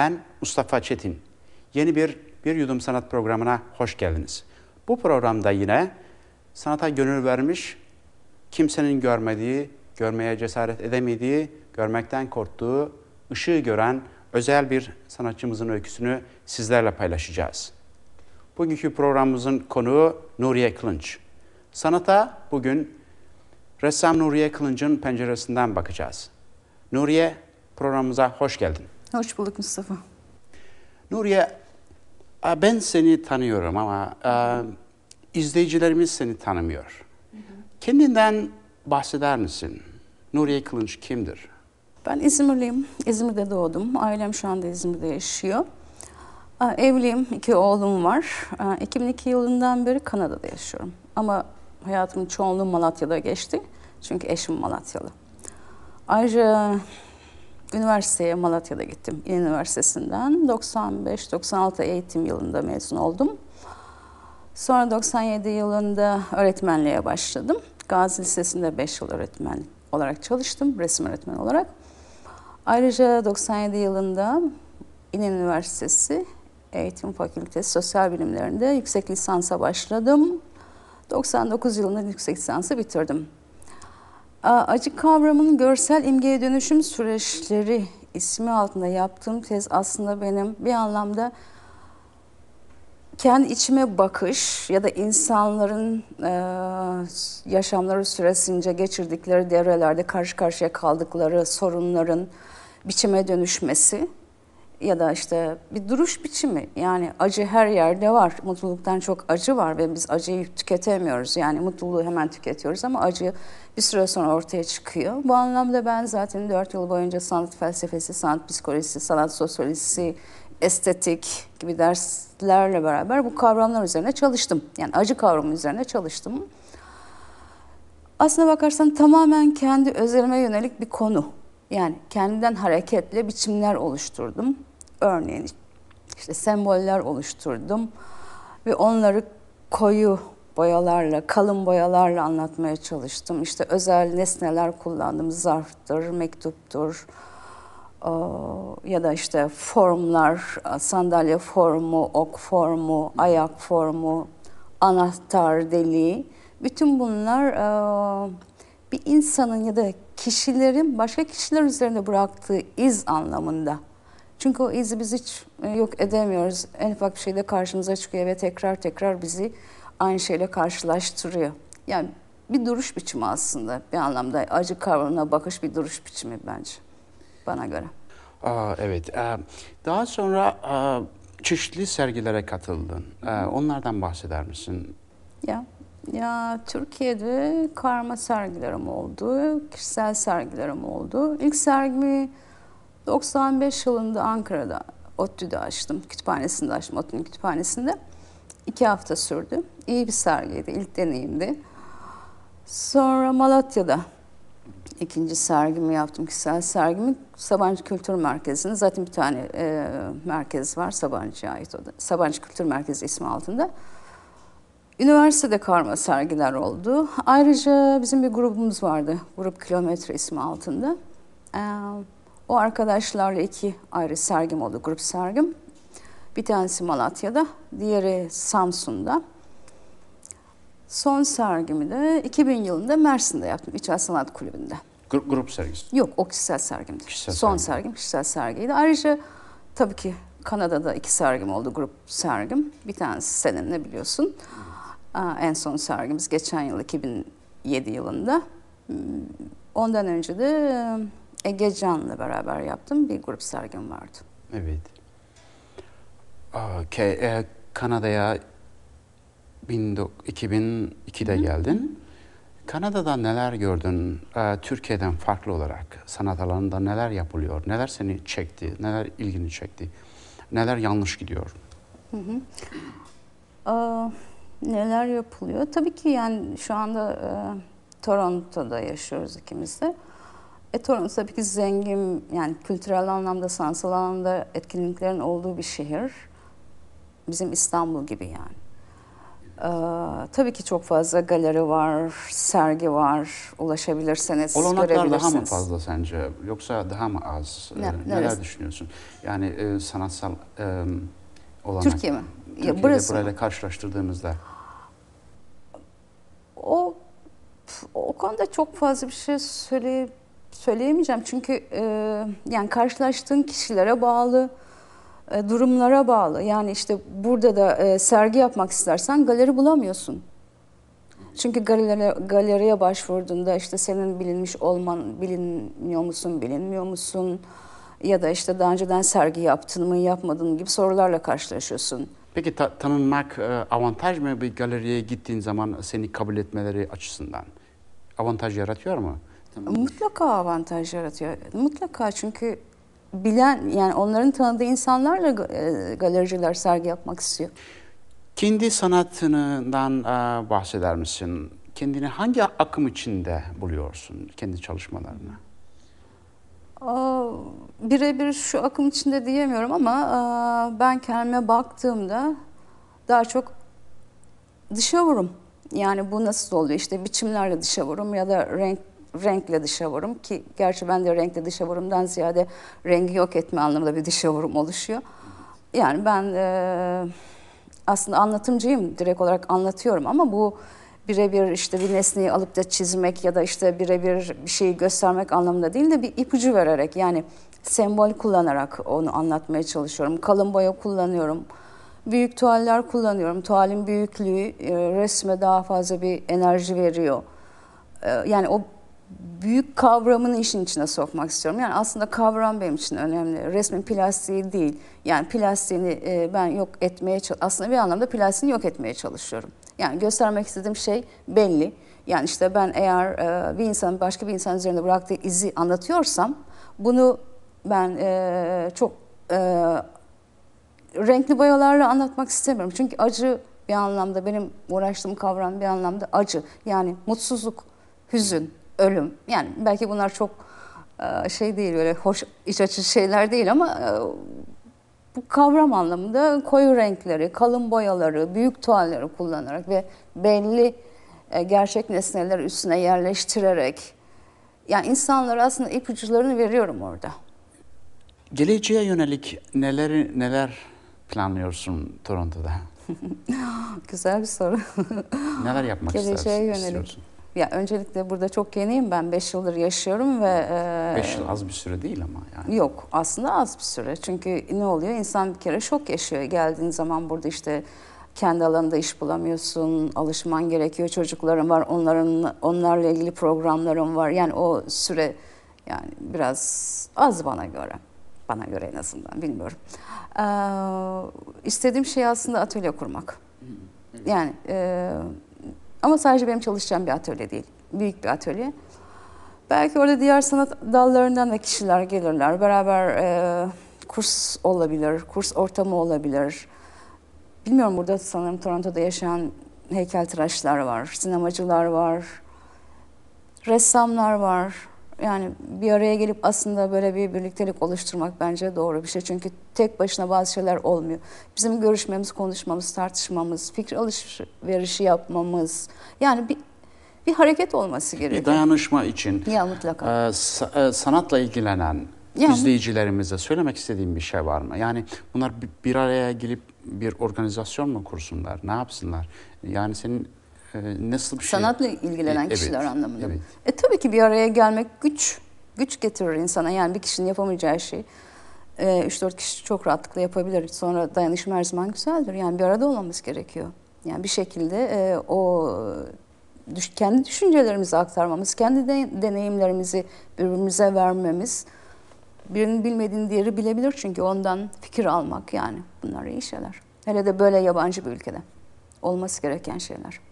Ben Mustafa Çetin. Yeni bir Bir Yudum Sanat programına hoş geldiniz. Bu programda yine sanata gönül vermiş, kimsenin görmediği, görmeye cesaret edemediği, görmekten korktuğu, ışığı gören özel bir sanatçımızın öyküsünü sizlerle paylaşacağız. Bugünkü programımızın konuğu Nuriye Kılınç. Sanata bugün ressam Nuriye Kılınç'ın penceresinden bakacağız. Nuriye programımıza hoş geldin. Hoş bulduk Mustafa. Nuriye, ben seni tanıyorum ama izleyicilerimiz seni tanımıyor. Kendinden bahseder misin? Nuriye Kılınç kimdir? Ben İzmirliyim. İzmir'de doğdum. Ailem şu anda İzmir'de yaşıyor. Evliyim, iki oğlum var. 2002 yılından beri Kanada'da yaşıyorum. Ama hayatımın çoğunluğu Malatya'da geçti. Çünkü eşim Malatyalı. Ayrıca üniversiteye Malatya'da gittim. İl Üniversitesi'nden 95-96 eğitim yılında mezun oldum. Sonra 97 yılında öğretmenliğe başladım. Gazi Lisesi'nde 5 yıl öğretmen olarak çalıştım, resim öğretmeni olarak. Ayrıca 97 yılında İl Üniversitesi Eğitim Fakültesi Sosyal Bilimlerinde yüksek lisansa başladım. 99 yılında yüksek lisansı bitirdim. Acı kavramının görsel imgeye dönüşüm süreçleri ismi altında yaptığım tez aslında benim bir anlamda kendi içime bakış ya da insanların e, yaşamları süresince geçirdikleri devrelerde karşı karşıya kaldıkları sorunların biçime dönüşmesi ya da işte bir duruş biçimi. Yani acı her yerde var. Mutluluktan çok acı var ve biz acıyı tüketemiyoruz. Yani mutluluğu hemen tüketiyoruz ama acı bir süre sonra ortaya çıkıyor. Bu anlamda ben zaten 4 yıl boyunca sanat felsefesi, sanat psikolojisi, sanat sosyolojisi, estetik gibi derslerle beraber bu kavramlar üzerine çalıştım. Yani acı kavramı üzerine çalıştım. Aslına bakarsan tamamen kendi özelime yönelik bir konu. Yani kendimden hareketle biçimler oluşturdum. Örneğin işte semboller oluşturdum ve onları koyu boyalarla, kalın boyalarla anlatmaya çalıştım. İşte özel nesneler kullandım. Zarftır, mektuptur ya da işte formlar, sandalye formu, ok formu, ayak formu, anahtar deliği. Bütün bunlar bir insanın ya da kişilerin başka kişiler üzerinde bıraktığı iz anlamında çünkü o izi biz hiç e, yok edemiyoruz. En ufak bir şeyde karşımıza çıkıyor ve tekrar tekrar bizi aynı şeyle karşılaştırıyor. Yani bir duruş biçimi aslında bir anlamda acı kavramına bakış bir duruş biçimi bence bana göre. Aa, evet. Ee, daha sonra e, çeşitli sergilere katıldın. Ee, onlardan bahseder misin? Ya, ya Türkiye'de karma sergilerim oldu, kişisel sergilerim oldu. İlk sergimi 95 yılında Ankara'da ODTÜ'de açtım. Kütüphanesinde açtım. ODTÜ'nün kütüphanesinde. iki hafta sürdü. İyi bir sergiydi. ilk deneyimdi. Sonra Malatya'da ikinci sergimi yaptım. Kişisel sergimi Sabancı Kültür Merkezi'nin zaten bir tane e, merkez var Sabancı'ya ait. O da. Sabancı Kültür Merkezi ismi altında. Üniversitede karma sergiler oldu. Ayrıca bizim bir grubumuz vardı. Grup Kilometre ismi altında. Ee, o arkadaşlarla iki ayrı sergim oldu, grup sergim. Bir tanesi Malatya'da, diğeri Samsun'da. Son sergimi de 2000 yılında Mersin'de yaptım, İçel Sanat Kulübü'nde. Grup, grup sergisi? Yok, o kişisel sergimdi. Kişisel Son sergi. sergim kişisel sergiydi. Ayrıca tabii ki Kanada'da iki sergim oldu, grup sergim. Bir tanesi senin biliyorsun. en son sergimiz geçen yıl 2007 yılında. Hmm, ondan önce de Ege Can'la beraber yaptığım bir grup sergim vardı. Evet. Okay. Ee, Kanada'ya 2002'de geldin. Kanada'da neler gördün? Ee, Türkiye'den farklı olarak sanat alanında neler yapılıyor? Neler seni çekti? Neler ilgini çekti? Neler yanlış gidiyor? Hı hı. Aa, neler yapılıyor? Tabii ki yani şu anda e, Toronto'da yaşıyoruz ikimiz de. E, Torun tabii ki zengin, yani kültürel anlamda, sanatsal anlamda etkinliklerin olduğu bir şehir. Bizim İstanbul gibi yani. Ee, tabii ki çok fazla galeri var, sergi var. Ulaşabilirseniz, Olanaklar daha mı fazla sence yoksa daha mı az? Ee, ne, ee, neler düşünüyorsun? Yani e, sanatsal e, olanak. Türkiye mi? Türkiye'de ya burası burayla mı? karşılaştırdığımızda. O o konuda çok fazla bir şey söyleyeyim söyleyemeyeceğim çünkü e, yani karşılaştığın kişilere bağlı e, durumlara bağlı. Yani işte burada da e, sergi yapmak istersen galeri bulamıyorsun. Çünkü galeri galeriye başvurduğunda işte senin bilinmiş olman bilinmiyor musun, bilinmiyor musun ya da işte daha önceden sergi yaptın mı, yapmadın mı gibi sorularla karşılaşıyorsun. Peki ta tanınmak e, avantaj mı bir galeriye gittiğin zaman seni kabul etmeleri açısından? Avantaj yaratıyor mu? Tamam. Mutlaka avantaj yaratıyor. Mutlaka çünkü bilen yani onların tanıdığı insanlarla e, galericiler sergi yapmak istiyor. Kendi sanatından e, bahseder misin? Kendini hangi akım içinde buluyorsun kendi çalışmalarını? Birebir şu akım içinde diyemiyorum ama e, ben kendime baktığımda daha çok dışa vurum. Yani bu nasıl oluyor? İşte biçimlerle dışa vurum ya da renk renkle dışavurum ki gerçi ben de renkle dışavurumdan ziyade rengi yok etme anlamında bir dışavurum oluşuyor. Yani ben e, aslında anlatımcıyım direkt olarak anlatıyorum ama bu birebir işte bir nesneyi alıp da çizmek ya da işte birebir bir şeyi göstermek anlamında değil de bir ipucu vererek yani sembol kullanarak onu anlatmaya çalışıyorum. Kalın boya kullanıyorum. Büyük tuvaller kullanıyorum. Tuvalin büyüklüğü e, resme daha fazla bir enerji veriyor. E, yani o büyük kavramını işin içine sokmak istiyorum. Yani aslında kavram benim için önemli. Resmin plastiği değil. Yani plastiğini e, ben yok etmeye aslında bir anlamda plastiğini yok etmeye çalışıyorum. Yani göstermek istediğim şey belli. Yani işte ben eğer e, bir insan başka bir insan üzerinde bıraktığı izi anlatıyorsam bunu ben e, çok renkli boyalarla anlatmak istemiyorum. Çünkü acı bir anlamda benim uğraştığım kavram bir anlamda acı. Yani mutsuzluk, hüzün, ölüm. Yani belki bunlar çok e, şey değil öyle hoş iç açıcı şeyler değil ama e, bu kavram anlamında koyu renkleri, kalın boyaları, büyük tualleri kullanarak ve belli e, gerçek nesneler üstüne yerleştirerek yani insanlara aslında ipuçlarını veriyorum orada. Geleceğe yönelik neler neler planlıyorsun Toronto'da? Güzel bir soru. neler yapmak Geleceğe istersin, yönelik. istiyorsun? Ya öncelikle burada çok yeniyim ben 5 yıldır yaşıyorum ve 5 e, yıl az bir süre değil ama yani. Yok aslında az bir süre. Çünkü ne oluyor? insan bir kere şok yaşıyor. Geldiğin zaman burada işte kendi alanında iş bulamıyorsun, alışman gerekiyor. Çocukların var, onların onlarla ilgili programların var. Yani o süre yani biraz az bana göre. Bana göre en azından bilmiyorum. Ee, istediğim şey aslında atölye kurmak. Yani e, ama sadece benim çalışacağım bir atölye değil. Büyük bir atölye. Belki orada diğer sanat dallarından da kişiler gelirler. Beraber e, kurs olabilir, kurs ortamı olabilir. Bilmiyorum burada sanırım Toronto'da yaşayan heykeltıraşlar var, sinemacılar var, ressamlar var yani bir araya gelip aslında böyle bir birliktelik oluşturmak bence doğru bir şey. Çünkü tek başına bazı şeyler olmuyor. Bizim görüşmemiz, konuşmamız, tartışmamız, fikir alışverişi yapmamız. Yani bir bir hareket olması gerekiyor. Bir dayanışma için. Ya mutlaka. E, e sanatla ilgilenen yani. izleyicilerimize söylemek istediğim bir şey var mı? Yani bunlar bir araya gelip bir organizasyon mu kursunlar? Ne yapsınlar? Yani senin e, nasıl bir Sanatla şey? Sanatla ilgilenen e, evet, kişiler anlamında. Evet. E tabii ki bir araya gelmek güç. Güç getirir insana. Yani bir kişinin yapamayacağı şey. E, 3-4 kişi çok rahatlıkla yapabilir. Sonra dayanışma her zaman güzeldir. Yani bir arada olmamız gerekiyor. Yani bir şekilde e, o düş, kendi düşüncelerimizi aktarmamız, kendi de, deneyimlerimizi birbirimize vermemiz. Birinin bilmediğini diğeri bilebilir çünkü ondan fikir almak yani bunlar iyi şeyler. Hele de böyle yabancı bir ülkede olması gereken şeyler.